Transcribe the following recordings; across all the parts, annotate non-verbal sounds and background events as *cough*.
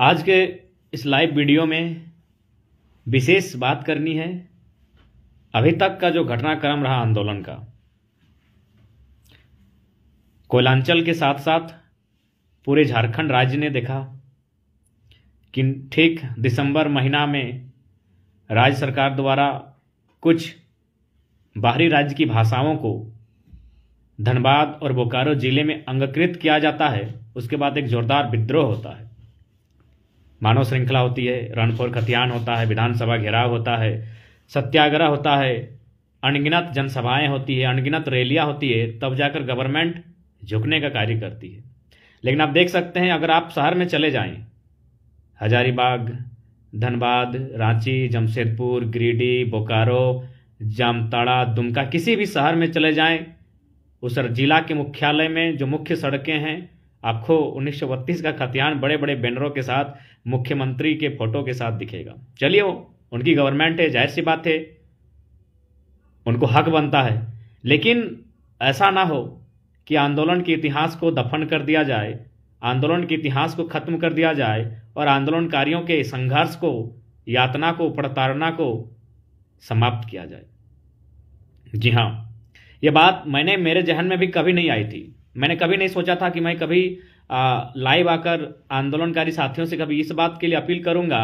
आज के इस लाइव वीडियो में विशेष बात करनी है अभी तक का जो घटनाक्रम रहा आंदोलन का कोयलांचल के साथ साथ पूरे झारखंड राज्य ने देखा कि ठीक दिसंबर महीना में राज्य सरकार द्वारा कुछ बाहरी राज्य की भाषाओं को धनबाद और बोकारो जिले में अंगकृत किया जाता है उसके बाद एक जोरदार विद्रोह होता है मानव श्रृंखला होती है रणफोर खतियान होता है विधानसभा घेराव होता है सत्याग्रह होता है अनगिनत जनसभाएं होती है अनगिनत रैलियां होती है तब जाकर गवर्नमेंट झुकने का कार्य करती है लेकिन आप देख सकते हैं अगर आप शहर में चले जाएं हजारीबाग धनबाद रांची जमशेदपुर गिरिडीह बोकारो जामताड़ा दुमका किसी भी शहर में चले जाएं उस जिला के मुख्यालय में जो मुख्य सड़कें हैं आपको 1932 का खतियान बड़े बड़े बैनरों के साथ मुख्यमंत्री के फोटो के साथ दिखेगा चलिए उनकी गवर्नमेंट है जाहिर सी बात है उनको हक बनता है लेकिन ऐसा ना हो कि आंदोलन के इतिहास को दफन कर दिया जाए आंदोलन के इतिहास को खत्म कर दिया जाए और आंदोलनकारियों के संघर्ष को यातना को प्रताड़ना को समाप्त किया जाए जी हाँ ये बात मैंने मेरे जहन में भी कभी नहीं आई थी मैंने कभी नहीं सोचा था कि मैं कभी लाइव आकर आंदोलनकारी साथियों से कभी इस बात के लिए अपील करूंगा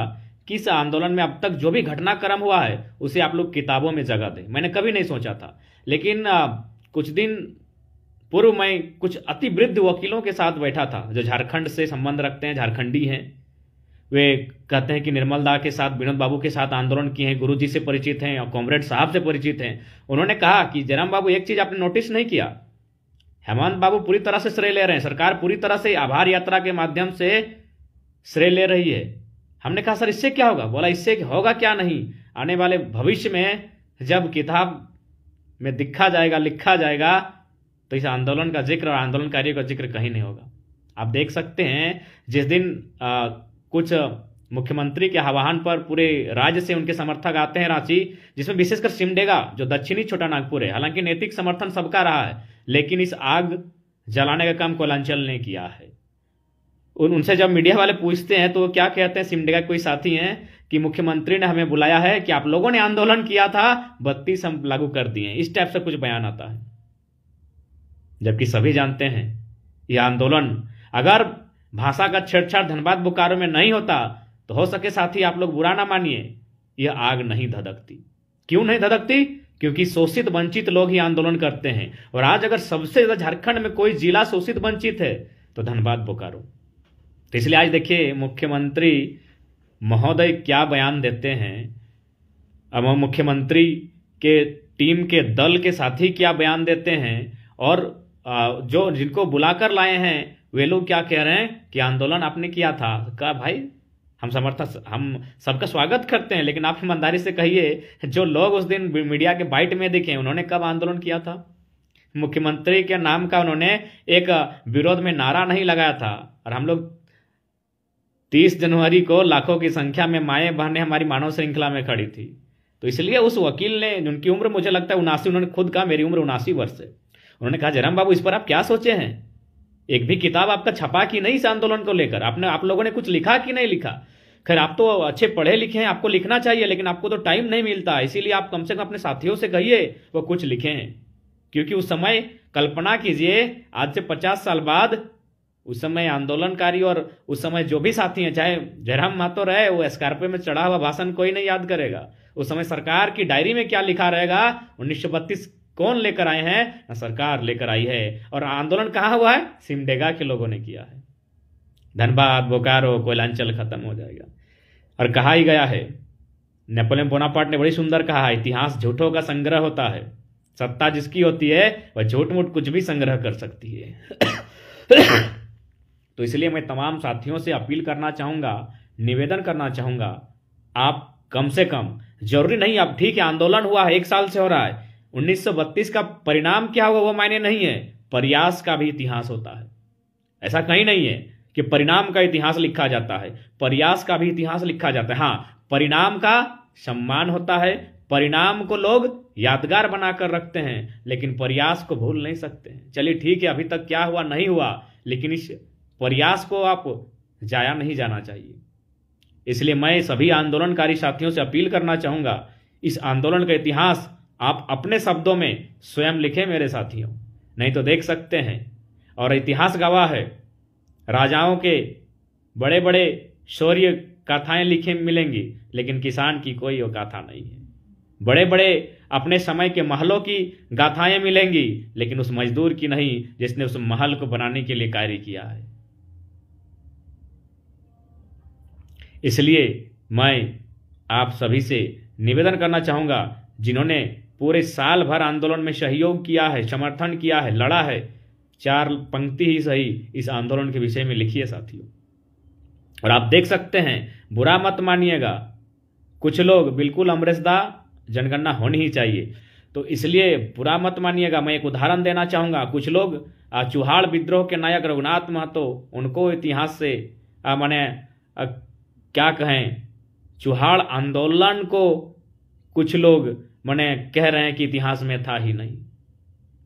कि इस आंदोलन में अब तक जो भी घटनाक्रम हुआ है उसे आप लोग किताबों में जगह दें मैंने कभी नहीं सोचा था लेकिन आ, कुछ दिन पूर्व मैं कुछ अति वृद्ध वकीलों के साथ बैठा था जो झारखंड से संबंध रखते हैं झारखंडी हैं वे कहते हैं कि निर्मल दा के साथ विनोद बाबू के साथ आंदोलन किए हैं गुरु जी से परिचित हैं और कॉम्रेड साहब से परिचित हैं उन्होंने कहा कि जयराम बाबू एक चीज़ आपने नोटिस नहीं किया हेमंत बाबू पूरी तरह से श्रेय ले रहे हैं सरकार पूरी तरह से आभार यात्रा के माध्यम से श्रेय ले रही है हमने कहा सर इससे क्या होगा बोला इससे होगा क्या नहीं आने वाले भविष्य में जब किताब में दिखा जाएगा लिखा जाएगा तो इस आंदोलन का जिक्र और आंदोलनकारियों का जिक्र कहीं नहीं होगा आप देख सकते हैं जिस दिन आ, कुछ मुख्यमंत्री के आह्वान पर पूरे राज्य से उनके समर्थक आते हैं रांची जिसमें विशेषकर सिमडेगा जो दक्षिणी छोटा नागपुर है हालांकि नैतिक समर्थन सबका रहा है लेकिन इस आग जलाने का काम कोलांचल ने किया है उन उनसे जब मीडिया वाले पूछते हैं तो क्या कहते हैं सिमडेगा कोई साथी हैं कि मुख्यमंत्री ने हमें बुलाया है कि आप लोगों ने आंदोलन किया था बत्तीस हम लागू कर दिए इस टाइप से कुछ बयान आता है जबकि सभी जानते हैं यह आंदोलन अगर भाषा का छेड़छाड़ धनबाद बोकारो में नहीं होता तो हो सके साथी आप लोग बुरा ना मानिए यह आग नहीं धधकती क्यों नहीं धधकती क्योंकि शोषित वंचित लोग ही आंदोलन करते हैं और आज अगर सबसे ज्यादा झारखंड में कोई जिला शोषित वंचित है तो धनबाद बोकारो तो इसलिए आज देखिए मुख्यमंत्री महोदय क्या बयान देते हैं अब मुख्यमंत्री के टीम के दल के साथी क्या बयान देते हैं और जो जिनको बुलाकर लाए हैं वे लोग क्या कह रहे हैं कि आंदोलन आपने किया था कहा भाई हम समर्थन हम सबका स्वागत करते हैं लेकिन आप ईमानदारी से कहिए जो लोग उस दिन मीडिया के बाइट में दिखे उन्होंने कब आंदोलन किया था मुख्यमंत्री के नाम का उन्होंने एक विरोध में नारा नहीं लगाया था और हम लोग तीस जनवरी को लाखों की संख्या में माए बहने हमारी मानव श्रृंखला में खड़ी थी तो इसलिए उस वकील ने उनकी उम्र मुझे लगता है उनासी उन्होंने खुद कहा मेरी उम्र उनासी वर्ष है उन्होंने कहा जयराम बाबू इस पर आप क्या सोचे हैं एक भी किताब आपका छपा कि नहीं इस आंदोलन को लेकर आपने आप लोगों ने कुछ लिखा कि नहीं लिखा खैर आप तो अच्छे पढ़े लिखे हैं आपको लिखना चाहिए लेकिन आपको तो टाइम नहीं मिलता इसीलिए आप कम से कम अपने साथियों से कहिए वो कुछ लिखे हैं क्योंकि उस समय कल्पना कीजिए आज से पचास साल बाद उस समय आंदोलनकारी और उस समय जो भी साथी हैं चाहे जयराम मातो रहे वो स्कॉर्पियो में चढ़ा हुआ भाषण कोई नहीं याद करेगा उस समय सरकार की डायरी में क्या लिखा रहेगा उन्नीस कौन लेकर आए हैं ना सरकार लेकर आई है और आंदोलन कहा हुआ है सिमडेगा के लोगों ने किया है धनबाद बोकारो कोयलांचल खत्म हो जाएगा और कहा ही गया है नेपोलियन बोनापार्ट ने बड़ी सुंदर कहा है इतिहास झूठों का संग्रह होता है सत्ता जिसकी होती है वह झूठ मूठ कुछ भी संग्रह कर सकती है *coughs* तो इसलिए मैं तमाम साथियों से अपील करना चाहूंगा निवेदन करना चाहूंगा आप कम से कम जरूरी नहीं अब ठीक है आंदोलन हुआ है एक साल से हो रहा है 1932 का परिणाम क्या हुआ वो मायने नहीं है प्रयास का भी इतिहास होता है ऐसा कहीं नहीं है कि परिणाम का इतिहास लिखा जाता है प्रयास का भी इतिहास लिखा जाता है हाँ परिणाम का सम्मान होता है परिणाम को लोग यादगार बनाकर रखते हैं लेकिन प्रयास को भूल नहीं सकते हैं चलिए ठीक है अभी तक क्या हुआ नहीं हुआ लेकिन इस प्रयास को आप जाया नहीं जाना चाहिए इसलिए मैं सभी आंदोलनकारी साथियों से अपील करना चाहूंगा इस आंदोलन का इतिहास आप अपने शब्दों में स्वयं लिखे मेरे साथियों नहीं तो देख सकते हैं और इतिहास गवाह है राजाओं के बड़े बड़े शौर्य गाथाएं लिखे मिलेंगी लेकिन किसान की कोई वो गाथा नहीं है बड़े बड़े अपने समय के महलों की गाथाएं मिलेंगी लेकिन उस मजदूर की नहीं जिसने उस महल को बनाने के लिए कार्य किया है इसलिए मैं आप सभी से निवेदन करना चाहूंगा जिन्होंने पूरे साल भर आंदोलन में सहयोग किया है समर्थन किया है लड़ा है चार पंक्ति ही सही इस आंदोलन के विषय में लिखिए साथियों और आप देख सकते हैं बुरा मत मानिएगा कुछ लोग बिल्कुल अमृतदा जनगणना होनी ही चाहिए तो इसलिए बुरा मत मानिएगा मैं एक उदाहरण देना चाहूँगा कुछ लोग चुहाड़ विद्रोह के नायक रघुनाथ महतो उनको इतिहास से मैंने क्या कहें चुहाड़ आंदोलन को कुछ लोग मैंने कह रहे हैं कि इतिहास में था ही नहीं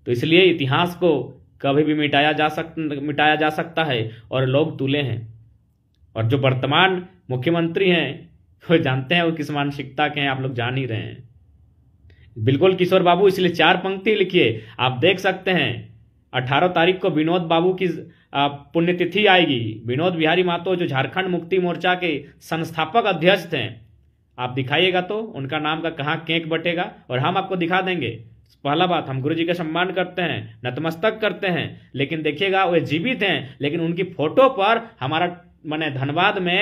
तो इसलिए इतिहास को कभी भी मिटाया जा सक मिटाया जा सकता है और लोग तुले हैं और जो वर्तमान मुख्यमंत्री हैं वो जानते हैं वो किस मानसिकता के हैं आप लोग जान ही रहे हैं बिल्कुल किशोर बाबू इसलिए चार पंक्ति लिखिए आप देख सकते हैं अठारह तारीख को विनोद बाबू की पुण्यतिथि आएगी विनोद बिहारी मातो जो झारखंड मुक्ति मोर्चा के संस्थापक अध्यक्ष थे आप दिखाइएगा तो उनका नाम का कहाँ केक बटेगा और हम आपको दिखा देंगे पहला बात हम गुरु जी का सम्मान करते हैं नतमस्तक करते हैं लेकिन देखिएगा वे जीवित हैं लेकिन उनकी फोटो पर हमारा मैंने धनबाद में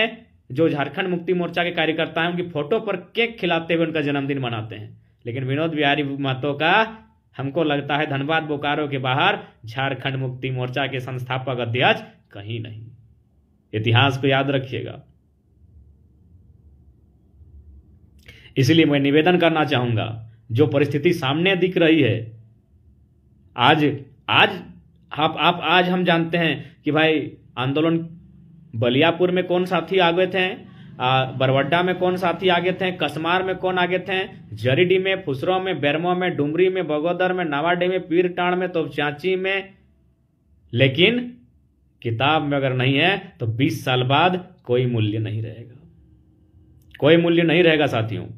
जो झारखंड मुक्ति मोर्चा के कार्यकर्ता हैं उनकी फोटो पर केक खिलाते हुए उनका जन्मदिन मनाते हैं लेकिन विनोद बिहारी महतो का हमको लगता है धनबाद बोकारो के बाहर झारखंड मुक्ति मोर्चा के संस्थापक अध्यक्ष कहीं नहीं इतिहास को याद रखिएगा इसलिए मैं निवेदन करना चाहूंगा जो परिस्थिति सामने दिख रही है आज आज आप आप आज हम जानते हैं कि भाई आंदोलन बलियापुर में कौन साथी आगे थे बरवड्डा में कौन साथी आगे थे कसमार में कौन आगे थे जरीडी में फुसरो में बेरमो में डुमरी में बगोदर में नावाडे में पीरटाण में तो चाची में लेकिन किताब में अगर नहीं है तो 20 साल बाद कोई मूल्य नहीं रहेगा कोई मूल्य नहीं रहेगा साथियों